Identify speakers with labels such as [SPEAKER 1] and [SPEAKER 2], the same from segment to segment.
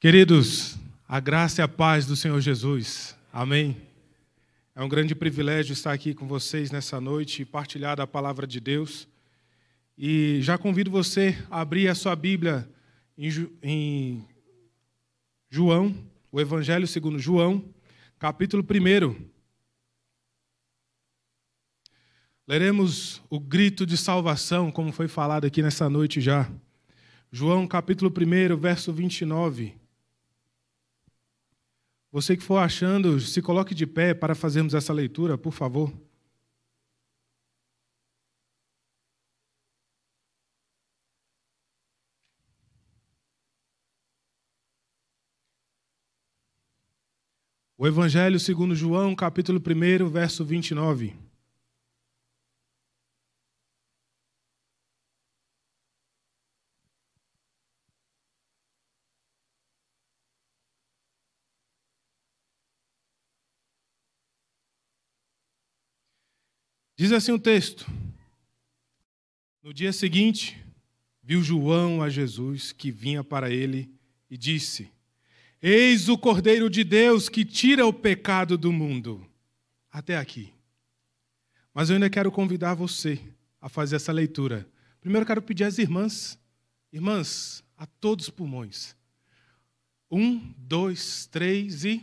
[SPEAKER 1] Queridos, a graça e a paz do Senhor Jesus. Amém. É um grande privilégio estar aqui com vocês nessa noite e partilhar da palavra de Deus. E já convido você a abrir a sua Bíblia em, João, o Evangelho segundo João, capítulo 1. Leremos o grito de salvação, como foi falado aqui nessa noite já. João, capítulo 1, verso 29. Você que for achando, se coloque de pé para fazermos essa leitura, por favor. O Evangelho segundo João, capítulo 1, verso 29. Diz assim o texto: No dia seguinte, viu João a Jesus que vinha para ele e disse: Eis o Cordeiro de Deus que tira o pecado do mundo. Até aqui. Mas eu ainda quero convidar você a fazer essa leitura. Primeiro quero pedir às irmãs, irmãs, a todos os pulmões. Um, dois, três e.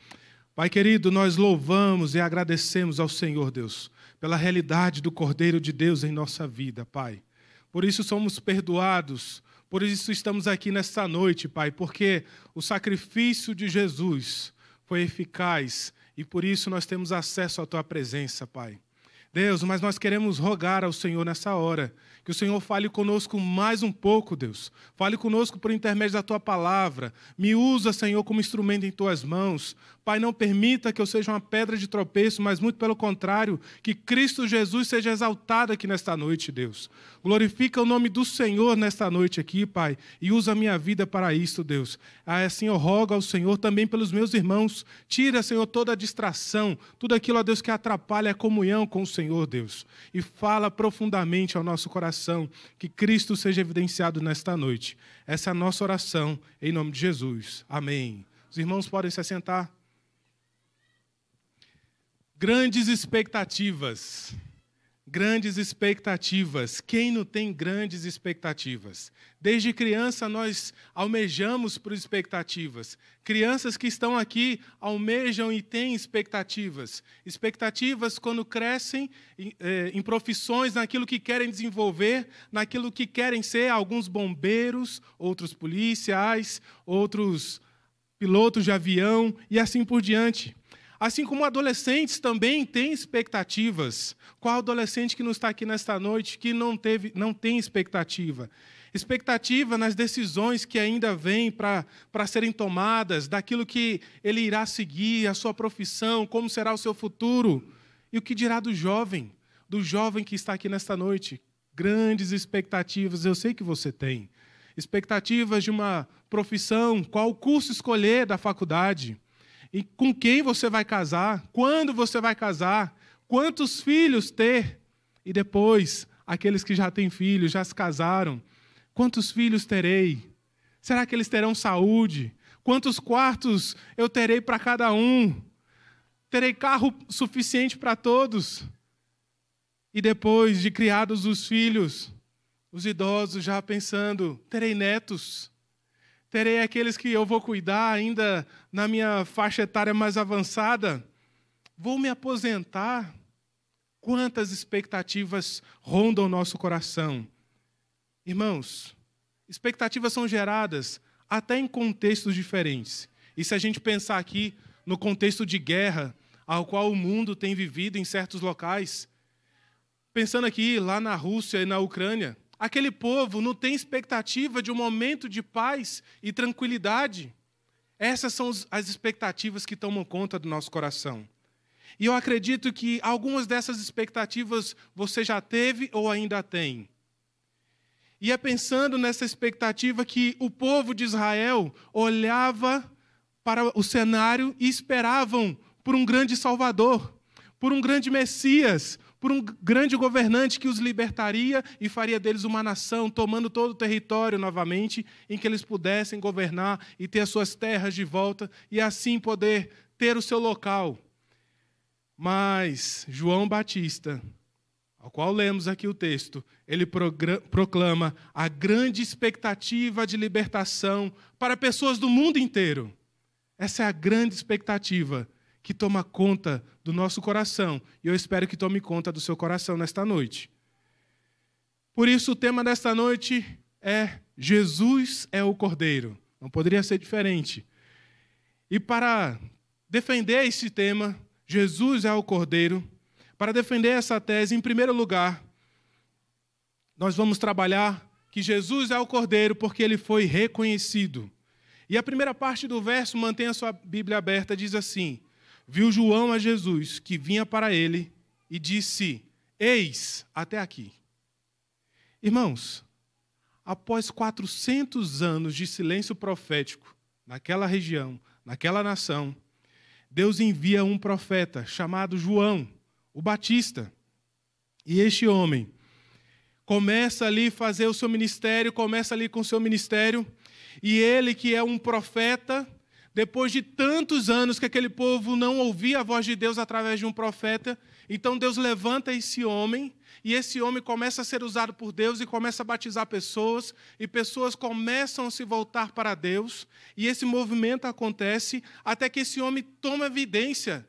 [SPEAKER 1] Pai querido, nós louvamos e agradecemos ao Senhor Deus pela realidade do Cordeiro de Deus em nossa vida, Pai. Por isso somos perdoados, por isso estamos aqui nesta noite, Pai, porque o sacrifício de Jesus foi eficaz e por isso nós temos acesso à Tua presença, Pai. Deus, mas nós queremos rogar ao Senhor nessa hora que o Senhor fale conosco mais um pouco, Deus. Fale conosco por intermédio da tua palavra. Me usa, Senhor, como instrumento em tuas mãos. Pai, não permita que eu seja uma pedra de tropeço, mas muito pelo contrário, que Cristo Jesus seja exaltado aqui nesta noite, Deus. Glorifica o nome do Senhor nesta noite aqui, Pai, e usa a minha vida para isso, Deus. Ah, assim eu rogo ao Senhor também pelos meus irmãos. Tira, Senhor, toda a distração, tudo aquilo, ó Deus, que atrapalha a comunhão com o Senhor, Deus. E fala profundamente ao nosso coração oração, que Cristo seja evidenciado nesta noite. Essa é a nossa oração, em nome de Jesus. Amém. Os irmãos podem se assentar. Grandes expectativas. Grandes expectativas. Quem não tem grandes expectativas? Desde criança nós almejamos por expectativas. Crianças que estão aqui almejam e têm expectativas. Expectativas quando crescem em, eh, em profissões, naquilo que querem desenvolver, naquilo que querem ser. Alguns bombeiros, outros policiais, outros pilotos de avião e assim por diante. Assim como adolescentes também têm expectativas. Qual adolescente que não está aqui nesta noite que não, teve, não tem expectativa? Expectativa nas decisões que ainda vêm para serem tomadas, daquilo que ele irá seguir, a sua profissão, como será o seu futuro. E o que dirá do jovem, do jovem que está aqui nesta noite? Grandes expectativas, eu sei que você tem. Expectativas de uma profissão, qual curso escolher da faculdade e com quem você vai casar, quando você vai casar, quantos filhos ter, e depois aqueles que já têm filhos, já se casaram, quantos filhos terei? Será que eles terão saúde? Quantos quartos eu terei para cada um? Terei carro suficiente para todos? E depois de criados os filhos, os idosos já pensando: terei netos? Terei aqueles que eu vou cuidar ainda na minha faixa etária mais avançada. Vou me aposentar. Quantas expectativas rondam o nosso coração? Irmãos, expectativas são geradas até em contextos diferentes. E se a gente pensar aqui no contexto de guerra ao qual o mundo tem vivido em certos locais, pensando aqui lá na Rússia e na Ucrânia, Aquele povo não tem expectativa de um momento de paz e tranquilidade. Essas são as expectativas que tomam conta do nosso coração. E eu acredito que algumas dessas expectativas você já teve ou ainda tem. E é pensando nessa expectativa que o povo de Israel olhava para o cenário e esperavam por um grande Salvador, por um grande Messias, por um grande governante que os libertaria e faria deles uma nação, tomando todo o território novamente, em que eles pudessem governar e ter as suas terras de volta e assim poder ter o seu local. Mas João Batista, ao qual lemos aqui o texto, ele proclama a grande expectativa de libertação para pessoas do mundo inteiro. Essa é a grande expectativa que toma conta do nosso coração, e eu espero que tome conta do seu coração nesta noite. Por isso, o tema desta noite é Jesus é o Cordeiro. Não poderia ser diferente. E para defender esse tema, Jesus é o Cordeiro, para defender essa tese, em primeiro lugar, nós vamos trabalhar que Jesus é o Cordeiro porque ele foi reconhecido. E a primeira parte do verso, mantenha a sua Bíblia aberta, diz assim: viu João a Jesus que vinha para ele e disse: Eis até aqui. Irmãos, após 400 anos de silêncio profético naquela região, naquela nação, Deus envia um profeta chamado João, o Batista. E este homem começa ali a fazer o seu ministério, começa ali com o seu ministério, e ele que é um profeta, depois de tantos anos que aquele povo não ouvia a voz de Deus através de um profeta, então Deus levanta esse homem, e esse homem começa a ser usado por Deus e começa a batizar pessoas, e pessoas começam a se voltar para Deus, e esse movimento acontece até que esse homem toma evidência.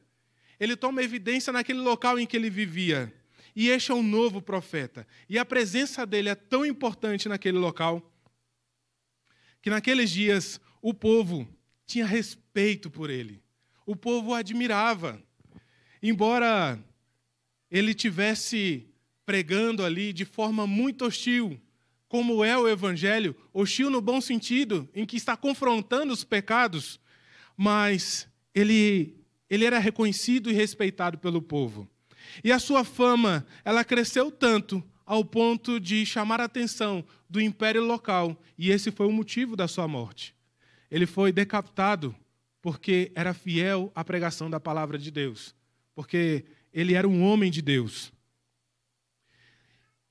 [SPEAKER 1] Ele toma evidência naquele local em que ele vivia. E este é um novo profeta. E a presença dele é tão importante naquele local que naqueles dias o povo tinha respeito por ele. O povo o admirava. Embora ele tivesse pregando ali de forma muito hostil, como é o evangelho, hostil no bom sentido, em que está confrontando os pecados, mas ele ele era reconhecido e respeitado pelo povo. E a sua fama, ela cresceu tanto ao ponto de chamar a atenção do império local, e esse foi o motivo da sua morte ele foi decapitado porque era fiel à pregação da palavra de Deus, porque ele era um homem de Deus.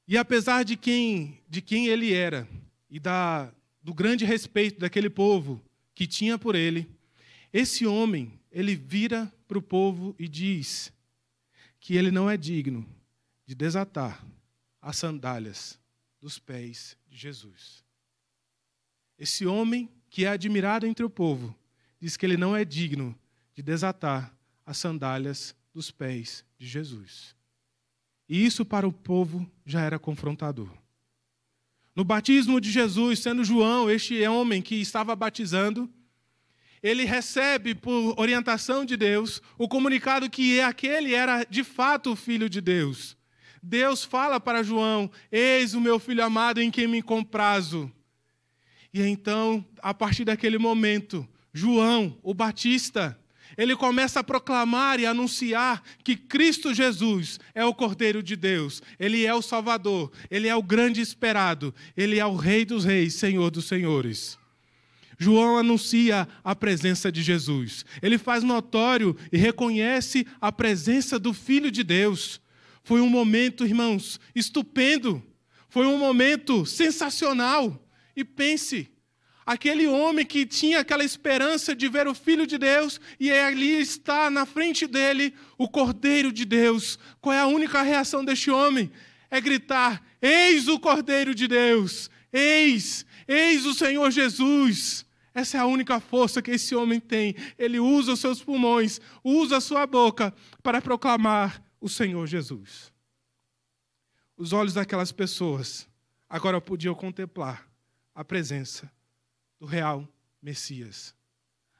[SPEAKER 1] E apesar de quem, de quem ele era e da, do grande respeito daquele povo que tinha por ele, esse homem, ele vira para o povo e diz que ele não é digno de desatar as sandálias dos pés de Jesus. Esse homem que é admirado entre o povo, diz que ele não é digno de desatar as sandálias dos pés de Jesus. E isso para o povo já era confrontador. No batismo de Jesus, sendo João, este homem que estava batizando, ele recebe por orientação de Deus o comunicado que aquele era de fato o filho de Deus. Deus fala para João: Eis o meu filho amado em quem me comprazo. E então, a partir daquele momento, João, o Batista, ele começa a proclamar e anunciar que Cristo Jesus é o Cordeiro de Deus, ele é o Salvador, ele é o grande esperado, ele é o Rei dos Reis, Senhor dos Senhores. João anuncia a presença de Jesus. Ele faz notório e reconhece a presença do Filho de Deus. Foi um momento, irmãos, estupendo. Foi um momento sensacional. E pense, aquele homem que tinha aquela esperança de ver o Filho de Deus, e ali está na frente dele o Cordeiro de Deus. Qual é a única reação deste homem? É gritar: Eis o Cordeiro de Deus! Eis! Eis o Senhor Jesus! Essa é a única força que esse homem tem. Ele usa os seus pulmões, usa a sua boca para proclamar o Senhor Jesus. Os olhos daquelas pessoas agora podiam contemplar a presença do real Messias,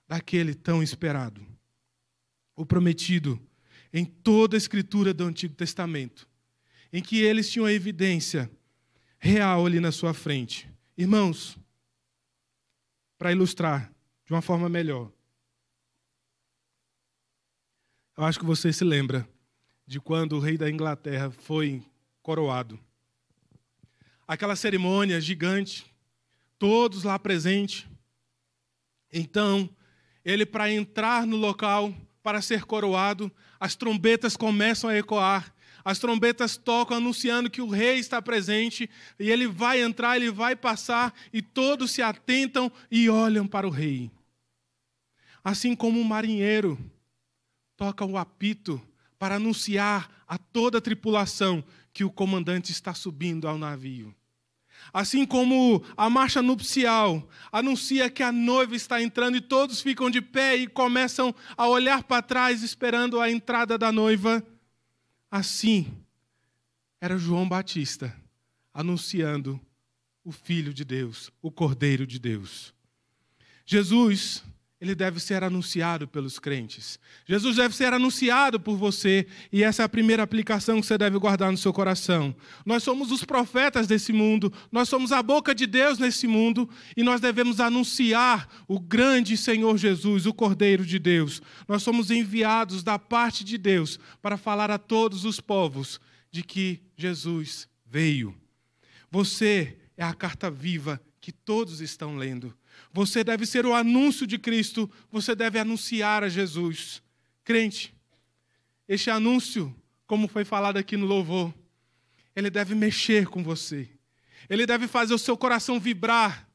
[SPEAKER 1] daquele tão esperado, o prometido em toda a escritura do Antigo Testamento, em que eles tinham a evidência real ali na sua frente. Irmãos, para ilustrar de uma forma melhor, eu acho que você se lembra de quando o rei da Inglaterra foi coroado. Aquela cerimônia gigante todos lá presentes. Então, ele, para entrar no local, para ser coroado, as trombetas começam a ecoar. As trombetas tocam anunciando que o rei está presente e ele vai entrar, ele vai passar e todos se atentam e olham para o rei. Assim como um marinheiro toca o apito para anunciar a toda a tripulação que o comandante está subindo ao navio. Assim como a marcha nupcial anuncia que a noiva está entrando e todos ficam de pé e começam a olhar para trás esperando a entrada da noiva, assim era João Batista anunciando o Filho de Deus, o Cordeiro de Deus. Jesus ele deve ser anunciado pelos crentes. Jesus deve ser anunciado por você, e essa é a primeira aplicação que você deve guardar no seu coração. Nós somos os profetas desse mundo, nós somos a boca de Deus nesse mundo, e nós devemos anunciar o grande Senhor Jesus, o Cordeiro de Deus. Nós somos enviados da parte de Deus para falar a todos os povos de que Jesus veio. Você é a carta viva que todos estão lendo. Você deve ser o anúncio de Cristo, você deve anunciar a Jesus. Crente, este anúncio, como foi falado aqui no louvor, ele deve mexer com você. Ele deve fazer o seu coração vibrar.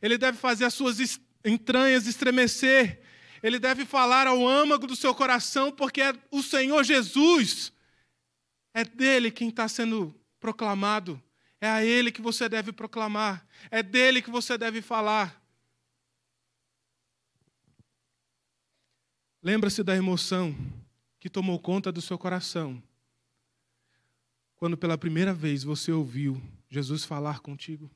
[SPEAKER 1] Ele deve fazer as suas entranhas estremecer. Ele deve falar ao âmago do seu coração, porque é o Senhor Jesus. É dele quem está sendo proclamado. É a Ele que você deve proclamar, é dele que você deve falar. Lembra-se da emoção que tomou conta do seu coração quando pela primeira vez você ouviu Jesus falar contigo?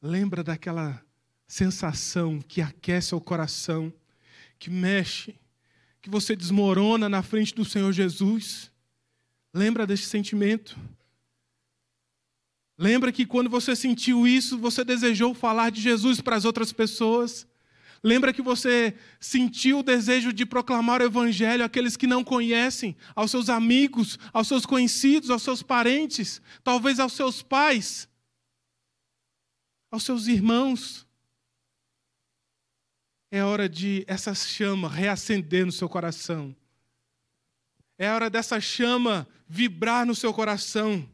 [SPEAKER 1] Lembra daquela sensação que aquece o coração, que mexe, que você desmorona na frente do Senhor Jesus? Lembra desse sentimento? Lembra que quando você sentiu isso, você desejou falar de Jesus para as outras pessoas? Lembra que você sentiu o desejo de proclamar o Evangelho àqueles que não conhecem, aos seus amigos, aos seus conhecidos, aos seus parentes, talvez aos seus pais, aos seus irmãos? É hora de essa chama reacender no seu coração. É hora dessa chama vibrar no seu coração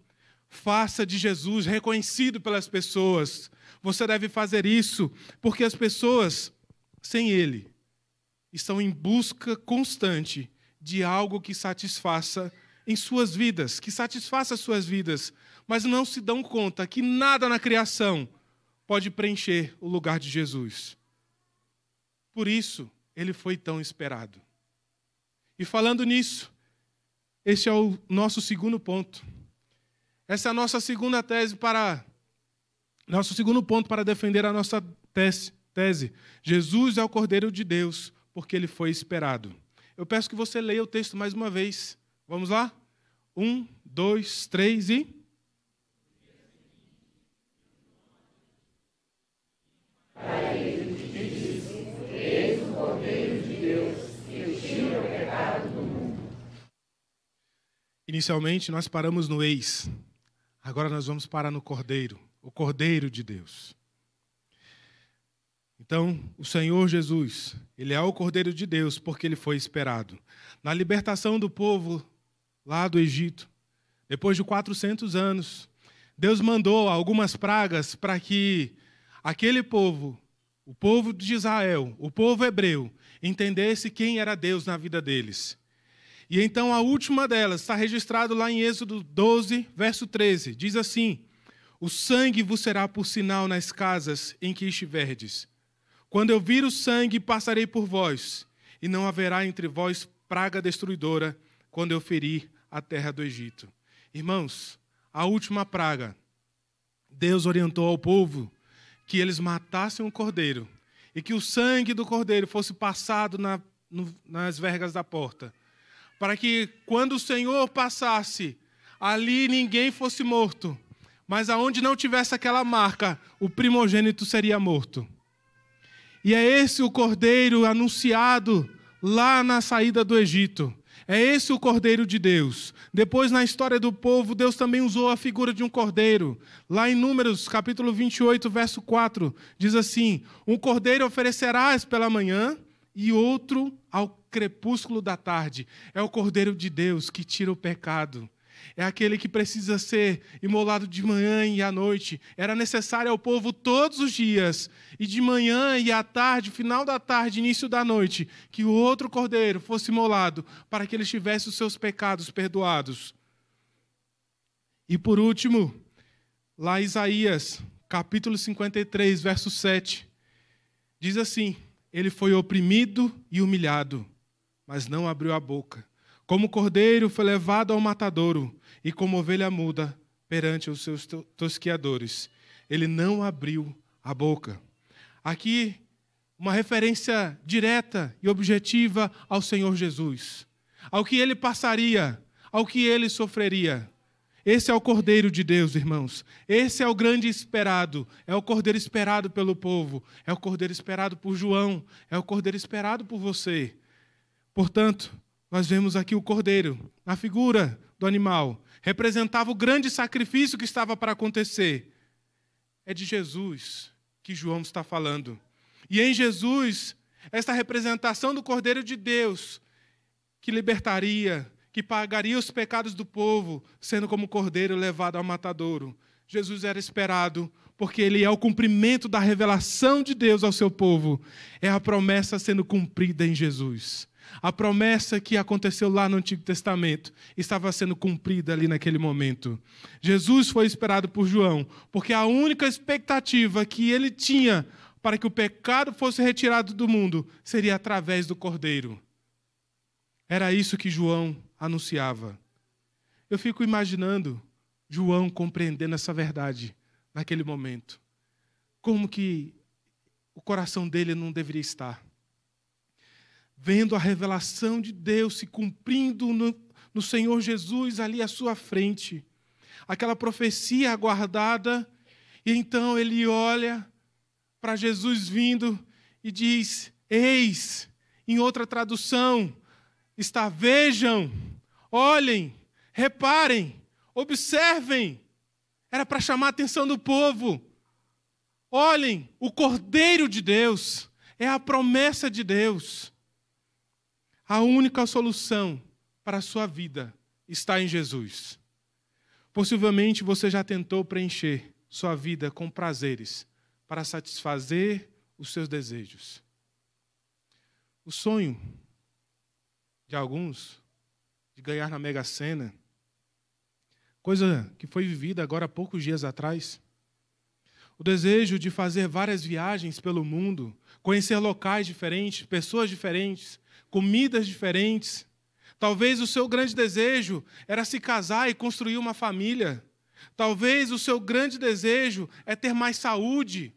[SPEAKER 1] Faça de Jesus reconhecido pelas pessoas. Você deve fazer isso, porque as pessoas, sem Ele, estão em busca constante de algo que satisfaça em suas vidas, que satisfaça suas vidas, mas não se dão conta que nada na criação pode preencher o lugar de Jesus. Por isso, ele foi tão esperado. E falando nisso, esse é o nosso segundo ponto. Essa é a nossa segunda tese para. Nosso segundo ponto para defender a nossa tese. tese. Jesus é o Cordeiro de Deus, porque ele foi esperado. Eu peço que você leia o texto mais uma vez. Vamos lá? Um, dois, três e. Inicialmente, nós paramos no ex. Agora nós vamos parar no Cordeiro, o Cordeiro de Deus. Então, o Senhor Jesus, ele é o Cordeiro de Deus porque ele foi esperado. Na libertação do povo lá do Egito, depois de 400 anos, Deus mandou algumas pragas para que aquele povo, o povo de Israel, o povo hebreu, entendesse quem era Deus na vida deles. E então a última delas está registrado lá em Êxodo 12, verso 13. Diz assim: O sangue vos será por sinal nas casas em que estiverdes. Quando eu vir o sangue, passarei por vós, e não haverá entre vós praga destruidora quando eu ferir a terra do Egito. Irmãos, a última praga. Deus orientou ao povo que eles matassem um cordeiro e que o sangue do cordeiro fosse passado na, no, nas vergas da porta para que quando o Senhor passasse, ali ninguém fosse morto, mas aonde não tivesse aquela marca, o primogênito seria morto. E é esse o cordeiro anunciado lá na saída do Egito. É esse o Cordeiro de Deus. Depois, na história do povo, Deus também usou a figura de um cordeiro. Lá em Números, capítulo 28, verso 4, diz assim: Um cordeiro oferecerás pela manhã e outro ao crepúsculo da tarde. É o Cordeiro de Deus que tira o pecado. É aquele que precisa ser imolado de manhã e à noite. Era necessário ao povo todos os dias, e de manhã e à tarde, final da tarde, início da noite, que o outro cordeiro fosse imolado, para que ele tivesse os seus pecados perdoados. E por último, lá Isaías, capítulo 53, verso 7, diz assim: Ele foi oprimido e humilhado mas não abriu a boca. Como cordeiro foi levado ao matadouro, e como ovelha muda perante os seus tosquiadores. Ele não abriu a boca. Aqui, uma referência direta e objetiva ao Senhor Jesus, ao que ele passaria, ao que ele sofreria. Esse é o Cordeiro de Deus, irmãos. Esse é o grande esperado. É o Cordeiro esperado pelo povo. É o Cordeiro esperado por João. É o Cordeiro esperado por você. Portanto, nós vemos aqui o cordeiro, a figura do animal, representava o grande sacrifício que estava para acontecer. É de Jesus que João está falando. E em Jesus, esta representação do cordeiro de Deus, que libertaria, que pagaria os pecados do povo, sendo como cordeiro levado ao matadouro. Jesus era esperado, porque ele é o cumprimento da revelação de Deus ao seu povo. É a promessa sendo cumprida em Jesus. A promessa que aconteceu lá no Antigo Testamento estava sendo cumprida ali naquele momento. Jesus foi esperado por João, porque a única expectativa que ele tinha para que o pecado fosse retirado do mundo seria através do Cordeiro. Era isso que João anunciava. Eu fico imaginando João compreendendo essa verdade naquele momento. Como que o coração dele não deveria estar? vendo a revelação de Deus se cumprindo no, no Senhor Jesus ali à sua frente, aquela profecia aguardada, e então ele olha para Jesus vindo e diz: Eis, em outra tradução, está: Vejam, olhem, reparem, observem. Era para chamar a atenção do povo. Olhem, o Cordeiro de Deus é a promessa de Deus. A única solução para a sua vida está em Jesus. Possivelmente você já tentou preencher sua vida com prazeres para satisfazer os seus desejos. O sonho de alguns de ganhar na Mega Sena, coisa que foi vivida agora há poucos dias atrás. O desejo de fazer várias viagens pelo mundo, conhecer locais diferentes, pessoas diferentes, comidas diferentes. Talvez o seu grande desejo era se casar e construir uma família. Talvez o seu grande desejo é ter mais saúde.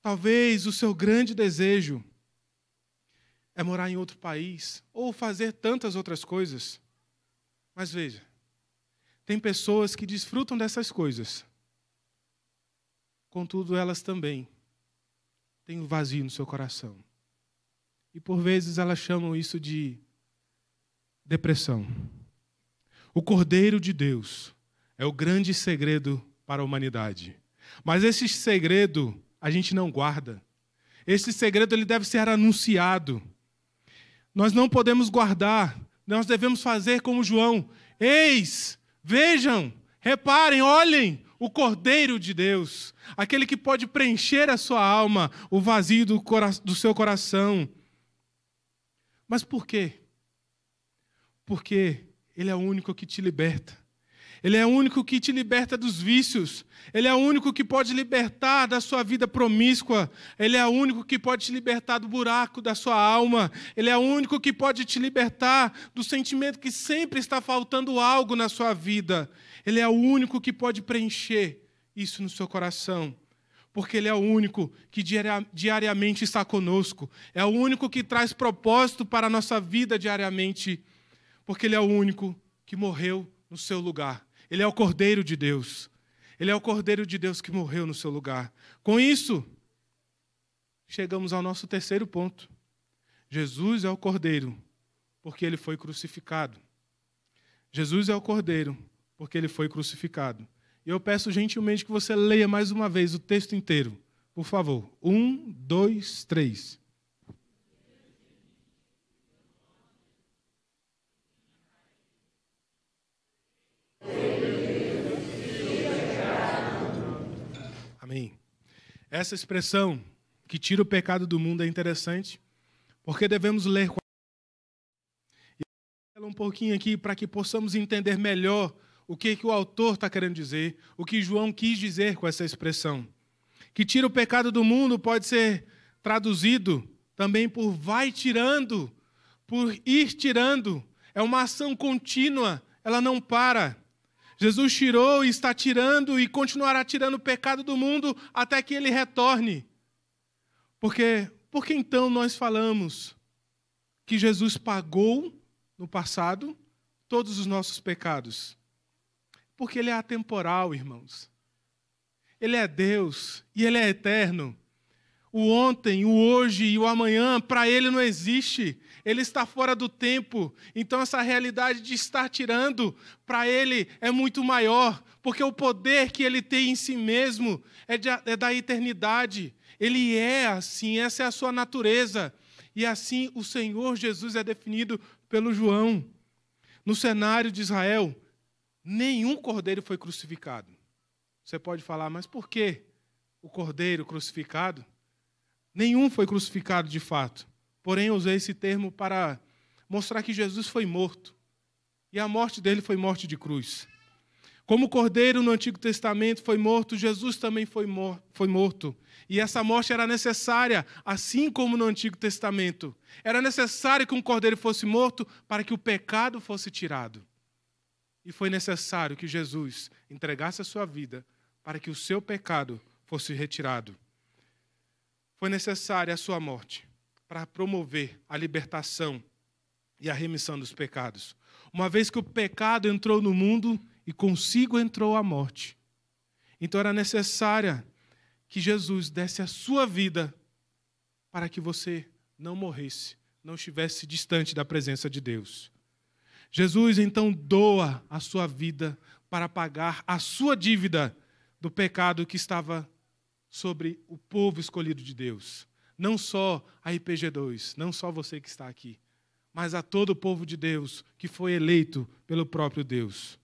[SPEAKER 1] Talvez o seu grande desejo é morar em outro país ou fazer tantas outras coisas. Mas veja, tem pessoas que desfrutam dessas coisas. Contudo, elas também têm um vazio no seu coração. E por vezes elas chamam isso de depressão. O Cordeiro de Deus é o grande segredo para a humanidade. Mas esse segredo a gente não guarda. Esse segredo ele deve ser anunciado. Nós não podemos guardar. Nós devemos fazer como João. Eis, vejam, reparem, olhem o Cordeiro de Deus, aquele que pode preencher a sua alma, o vazio do, do seu coração. Mas por quê? Porque Ele é o único que te liberta. Ele é o único que te liberta dos vícios. Ele é o único que pode libertar da sua vida promíscua. Ele é o único que pode te libertar do buraco da sua alma. Ele é o único que pode te libertar do sentimento que sempre está faltando algo na sua vida. Ele é o único que pode preencher isso no seu coração porque Ele é o único que diariamente está conosco, é o único que traz propósito para a nossa vida diariamente, porque Ele é o único que morreu no seu lugar. Ele é o Cordeiro de Deus. Ele é o Cordeiro de Deus que morreu no seu lugar. Com isso, chegamos ao nosso terceiro ponto. Jesus é o Cordeiro, porque ele foi crucificado. Jesus é o Cordeiro, porque ele foi crucificado. E eu peço gentilmente que você leia mais uma vez o texto inteiro. Por favor. Um, dois, três. Amém. Essa expressão que tira o pecado do mundo é interessante, porque devemos ler ela um pouquinho aqui para que possamos entender melhor o que, que o autor está querendo dizer, o que João quis dizer com essa expressão. Que tira o pecado do mundo pode ser traduzido também por vai tirando, por ir tirando. É uma ação contínua, ela não para. Jesus tirou e está tirando e continuará tirando o pecado do mundo até que ele retorne. Porque por que então nós falamos que Jesus pagou no passado todos os nossos pecados? Porque ele é atemporal, irmãos. Ele é Deus e ele é eterno. O ontem, o hoje e o amanhã, para ele não existe. Ele está fora do tempo. Então, essa realidade de estar tirando, para ele é muito maior, porque o poder que ele tem em si mesmo é, de, é da eternidade. Ele é assim, essa é a sua natureza. E assim o Senhor Jesus é definido pelo João. No cenário de Israel, nenhum cordeiro foi crucificado. Você pode falar, mas por que o cordeiro crucificado? Nenhum foi crucificado de fato. Porém, eu usei esse termo para mostrar que Jesus foi morto. E a morte dele foi morte de cruz. Como o cordeiro no Antigo Testamento foi morto, Jesus também foi, mor foi morto. E essa morte era necessária, assim como no Antigo Testamento. Era necessário que um cordeiro fosse morto para que o pecado fosse tirado. E foi necessário que Jesus entregasse a sua vida para que o seu pecado fosse retirado. Foi necessária a sua morte para promover a libertação e a remissão dos pecados. Uma vez que o pecado entrou no mundo e consigo entrou a morte. Então era necessária que Jesus desse a sua vida para que você não morresse, não estivesse distante da presença de Deus. Jesus então doa a sua vida para pagar a sua dívida do pecado que estava sobre o povo escolhido de Deus. Não só a IPG2, não só você que está aqui, mas a todo o povo de Deus que foi eleito pelo próprio Deus.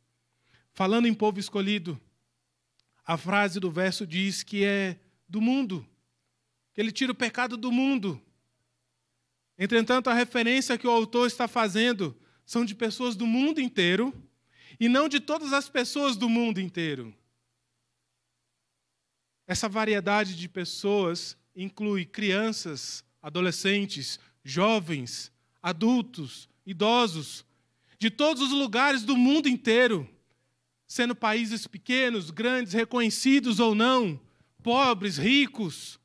[SPEAKER 1] Falando em povo escolhido, a frase do verso diz que é do mundo, que ele tira o pecado do mundo. Entretanto, a referência que o autor está fazendo são de pessoas do mundo inteiro e não de todas as pessoas do mundo inteiro. Essa variedade de pessoas inclui crianças, adolescentes, jovens, adultos, idosos, de todos os lugares do mundo inteiro, sendo países pequenos, grandes, reconhecidos ou não, pobres, ricos,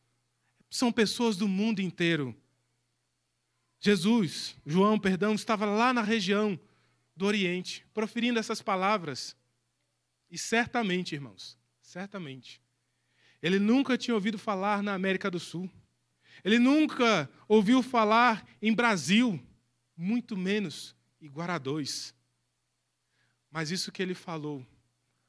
[SPEAKER 1] são pessoas do mundo inteiro. Jesus, João, perdão, estava lá na região do Oriente, proferindo essas palavras. E certamente, irmãos, certamente, ele nunca tinha ouvido falar na América do Sul. Ele nunca ouviu falar em Brasil, muito menos em Guaradóis. Mas isso que ele falou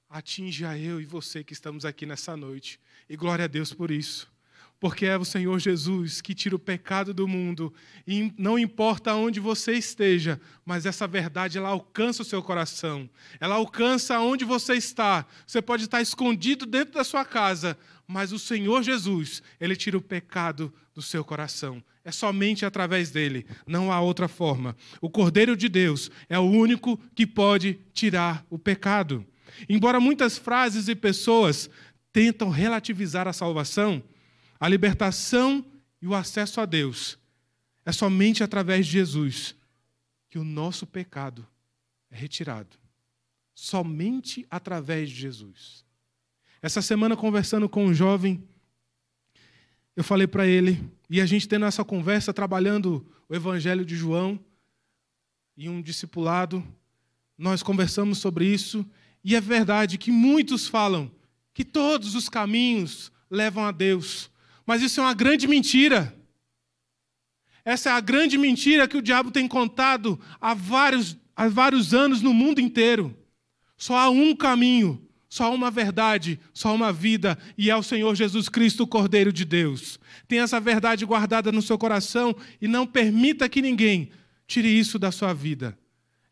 [SPEAKER 1] atinge a eu e você que estamos aqui nessa noite. E glória a Deus por isso porque é o Senhor Jesus que tira o pecado do mundo. E não importa onde você esteja, mas essa verdade ela alcança o seu coração. Ela alcança onde você está. Você pode estar escondido dentro da sua casa, mas o Senhor Jesus, ele tira o pecado do seu coração. É somente através dele, não há outra forma. O Cordeiro de Deus é o único que pode tirar o pecado. Embora muitas frases e pessoas tentam relativizar a salvação, a libertação e o acesso a Deus é somente através de Jesus que o nosso pecado é retirado. Somente através de Jesus. Essa semana, conversando com um jovem, eu falei para ele, e a gente tendo essa conversa, trabalhando o Evangelho de João e um discipulado, nós conversamos sobre isso, e é verdade que muitos falam que todos os caminhos levam a Deus, mas isso é uma grande mentira. Essa é a grande mentira que o diabo tem contado há vários, há vários anos no mundo inteiro. Só há um caminho, só há uma verdade, só há uma vida, e é o Senhor Jesus Cristo, o Cordeiro de Deus. Tenha essa verdade guardada no seu coração e não permita que ninguém tire isso da sua vida.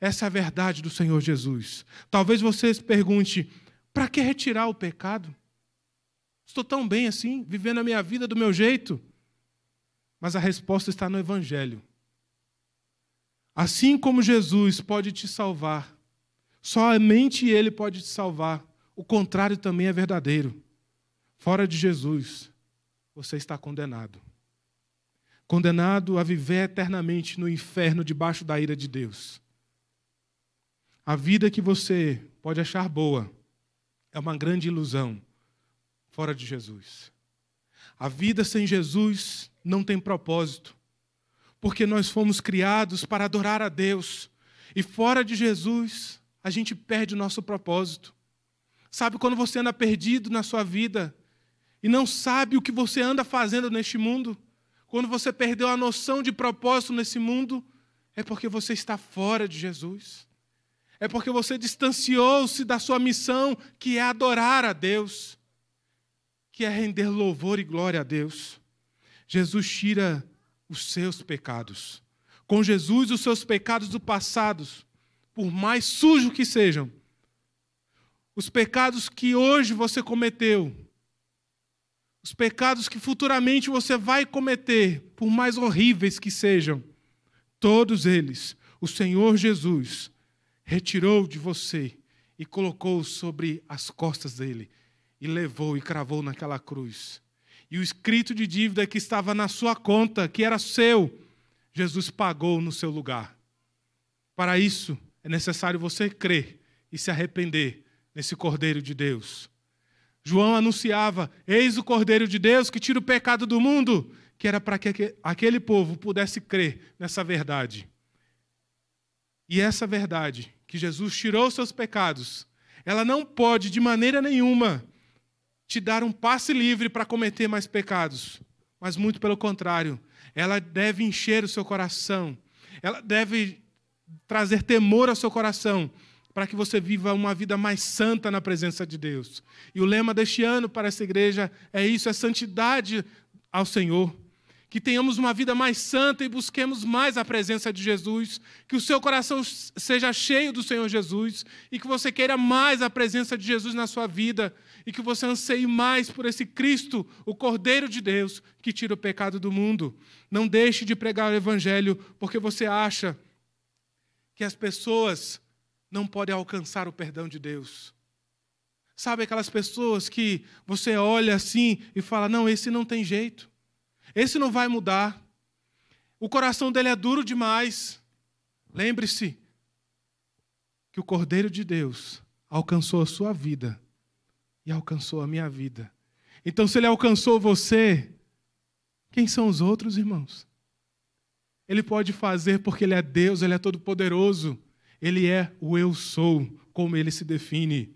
[SPEAKER 1] Essa é a verdade do Senhor Jesus. Talvez você se pergunte: para que retirar o pecado? Estou tão bem assim, vivendo a minha vida do meu jeito. Mas a resposta está no Evangelho. Assim como Jesus pode te salvar, somente Ele pode te salvar. O contrário também é verdadeiro. Fora de Jesus, você está condenado. Condenado a viver eternamente no inferno debaixo da ira de Deus. A vida que você pode achar boa é uma grande ilusão fora de Jesus. A vida sem Jesus não tem propósito, porque nós fomos criados para adorar a Deus, e fora de Jesus a gente perde o nosso propósito. Sabe quando você anda perdido na sua vida e não sabe o que você anda fazendo neste mundo? Quando você perdeu a noção de propósito nesse mundo, é porque você está fora de Jesus. É porque você distanciou-se da sua missão, que é adorar a Deus que é render louvor e glória a Deus. Jesus tira os seus pecados. Com Jesus, os seus pecados do passado, por mais sujos que sejam, os pecados que hoje você cometeu, os pecados que futuramente você vai cometer, por mais horríveis que sejam, todos eles, o Senhor Jesus retirou de você e colocou sobre as costas dele e levou e cravou naquela cruz. E o escrito de dívida que estava na sua conta, que era seu, Jesus pagou no seu lugar. Para isso, é necessário você crer e se arrepender nesse Cordeiro de Deus. João anunciava: Eis o Cordeiro de Deus que tira o pecado do mundo, que era para que aquele povo pudesse crer nessa verdade. E essa verdade, que Jesus tirou seus pecados, ela não pode de maneira nenhuma te dar um passe livre para cometer mais pecados, mas muito pelo contrário, ela deve encher o seu coração, ela deve trazer temor ao seu coração, para que você viva uma vida mais santa na presença de Deus. E o lema deste ano para essa igreja é isso: é santidade ao Senhor que tenhamos uma vida mais santa e busquemos mais a presença de Jesus, que o seu coração seja cheio do Senhor Jesus e que você queira mais a presença de Jesus na sua vida e que você anseie mais por esse Cristo, o Cordeiro de Deus, que tira o pecado do mundo. Não deixe de pregar o evangelho porque você acha que as pessoas não podem alcançar o perdão de Deus. Sabe aquelas pessoas que você olha assim e fala: "Não, esse não tem jeito". Esse não vai mudar. O coração dele é duro demais. Lembre-se que o Cordeiro de Deus alcançou a sua vida e alcançou a minha vida. Então, se ele alcançou você, quem são os outros, irmãos? Ele pode fazer porque ele é Deus, ele é todo-poderoso. Ele é o eu sou, como ele se define.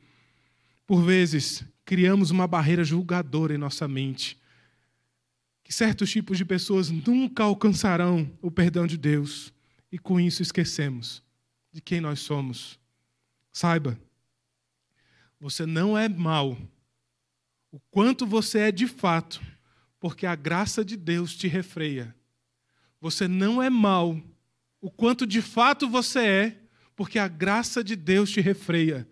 [SPEAKER 1] Por vezes, criamos uma barreira julgadora em nossa mente que certos tipos de pessoas nunca alcançarão o perdão de Deus e com isso esquecemos de quem nós somos. Saiba, você não é mal. O quanto você é de fato, porque a graça de Deus te refreia. Você não é mal. O quanto de fato você é, porque a graça de Deus te refreia.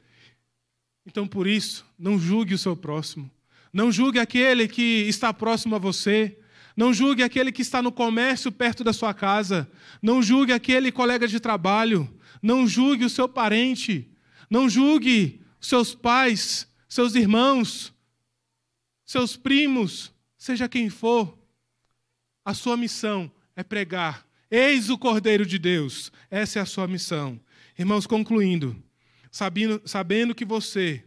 [SPEAKER 1] Então, por isso, não julgue o seu próximo. Não julgue aquele que está próximo a você. Não julgue aquele que está no comércio perto da sua casa. Não julgue aquele colega de trabalho. Não julgue o seu parente. Não julgue seus pais, seus irmãos, seus primos, seja quem for. A sua missão é pregar. Eis o Cordeiro de Deus. Essa é a sua missão. Irmãos, concluindo, sabendo, sabendo que você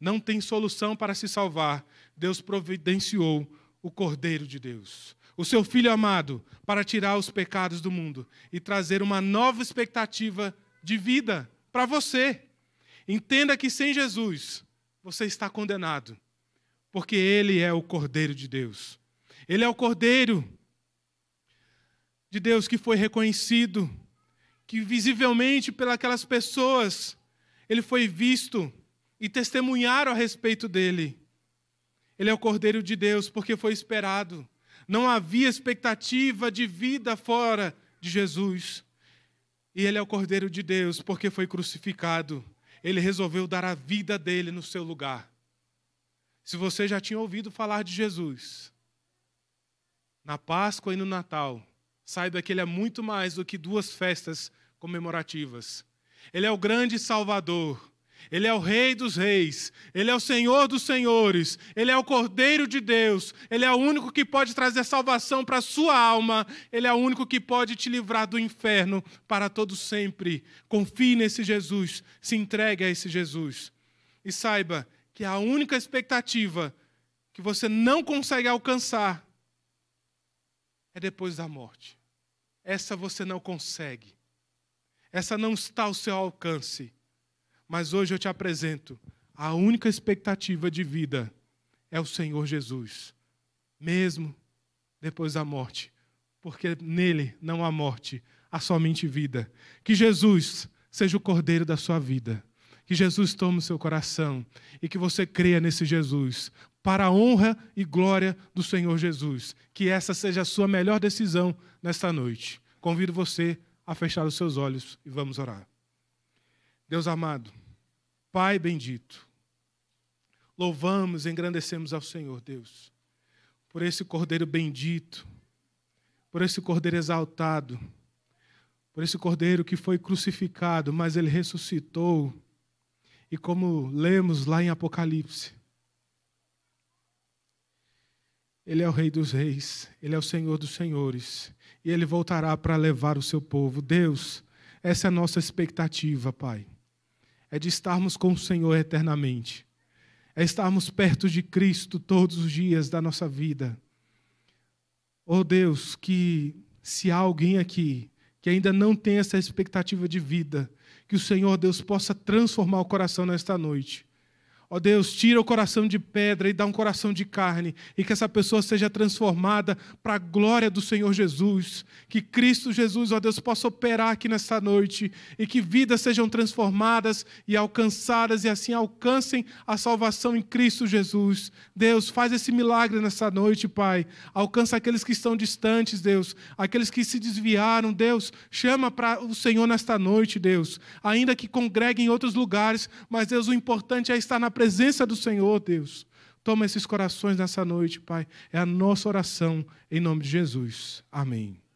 [SPEAKER 1] não tem solução para se salvar, Deus providenciou o Cordeiro de Deus, o seu Filho amado, para tirar os pecados do mundo e trazer uma nova expectativa de vida para você. Entenda que sem Jesus você está condenado, porque Ele é o Cordeiro de Deus. Ele é o Cordeiro de Deus que foi reconhecido, que visivelmente pelas pessoas ele foi visto e testemunharam a respeito dele. Ele é o Cordeiro de Deus, porque foi esperado. Não havia expectativa de vida fora de Jesus. E ele é o Cordeiro de Deus, porque foi crucificado. Ele resolveu dar a vida dele no seu lugar. Se você já tinha ouvido falar de Jesus, na Páscoa e no Natal, saiba que ele é muito mais do que duas festas comemorativas. Ele é o grande Salvador. Ele é o Rei dos Reis, Ele é o Senhor dos Senhores, Ele é o Cordeiro de Deus, Ele é o único que pode trazer salvação para a sua alma, Ele é o único que pode te livrar do inferno para todo sempre. Confie nesse Jesus, se entregue a esse Jesus. E saiba que a única expectativa que você não consegue alcançar é depois da morte. Essa você não consegue, essa não está ao seu alcance mas hoje eu te apresento a única expectativa de vida é o Senhor Jesus, mesmo depois da morte, porque nele não há morte, há somente vida. Que Jesus seja o cordeiro da sua vida, que Jesus tome o seu coração e que você creia nesse Jesus, para a honra e glória do Senhor Jesus. Que essa seja a sua melhor decisão nesta noite. Convido você a fechar os seus olhos e vamos orar. Deus amado, Pai bendito, louvamos, e engrandecemos ao Senhor Deus, por esse cordeiro bendito, por esse cordeiro exaltado, por esse cordeiro que foi crucificado, mas ele ressuscitou. E como lemos lá em Apocalipse, ele é o Rei dos Reis, ele é o Senhor dos Senhores, e ele voltará para levar o seu povo. Deus, essa é a nossa expectativa, Pai é de estarmos com o Senhor eternamente, é estarmos perto de Cristo todos os dias da nossa vida. Oh Deus, que se há alguém aqui que ainda não tem essa expectativa de vida, que o Senhor Deus possa transformar o coração nesta noite Ó oh Deus, tira o coração de pedra e dá um coração de carne, e que essa pessoa seja transformada para a glória do Senhor Jesus. Que Cristo Jesus, ó oh Deus, possa operar aqui nesta noite, e que vidas sejam transformadas e alcançadas, e assim alcancem a salvação em Cristo Jesus. Deus, faz esse milagre nessa noite, Pai. Alcança aqueles que estão distantes, Deus, aqueles que se desviaram, Deus. Chama para o Senhor nesta noite, Deus. Ainda que congreguem em outros lugares, mas, Deus, o importante é estar na presença do Senhor, Deus. Toma esses corações nessa noite, Pai. É a nossa oração em nome de Jesus. Amém.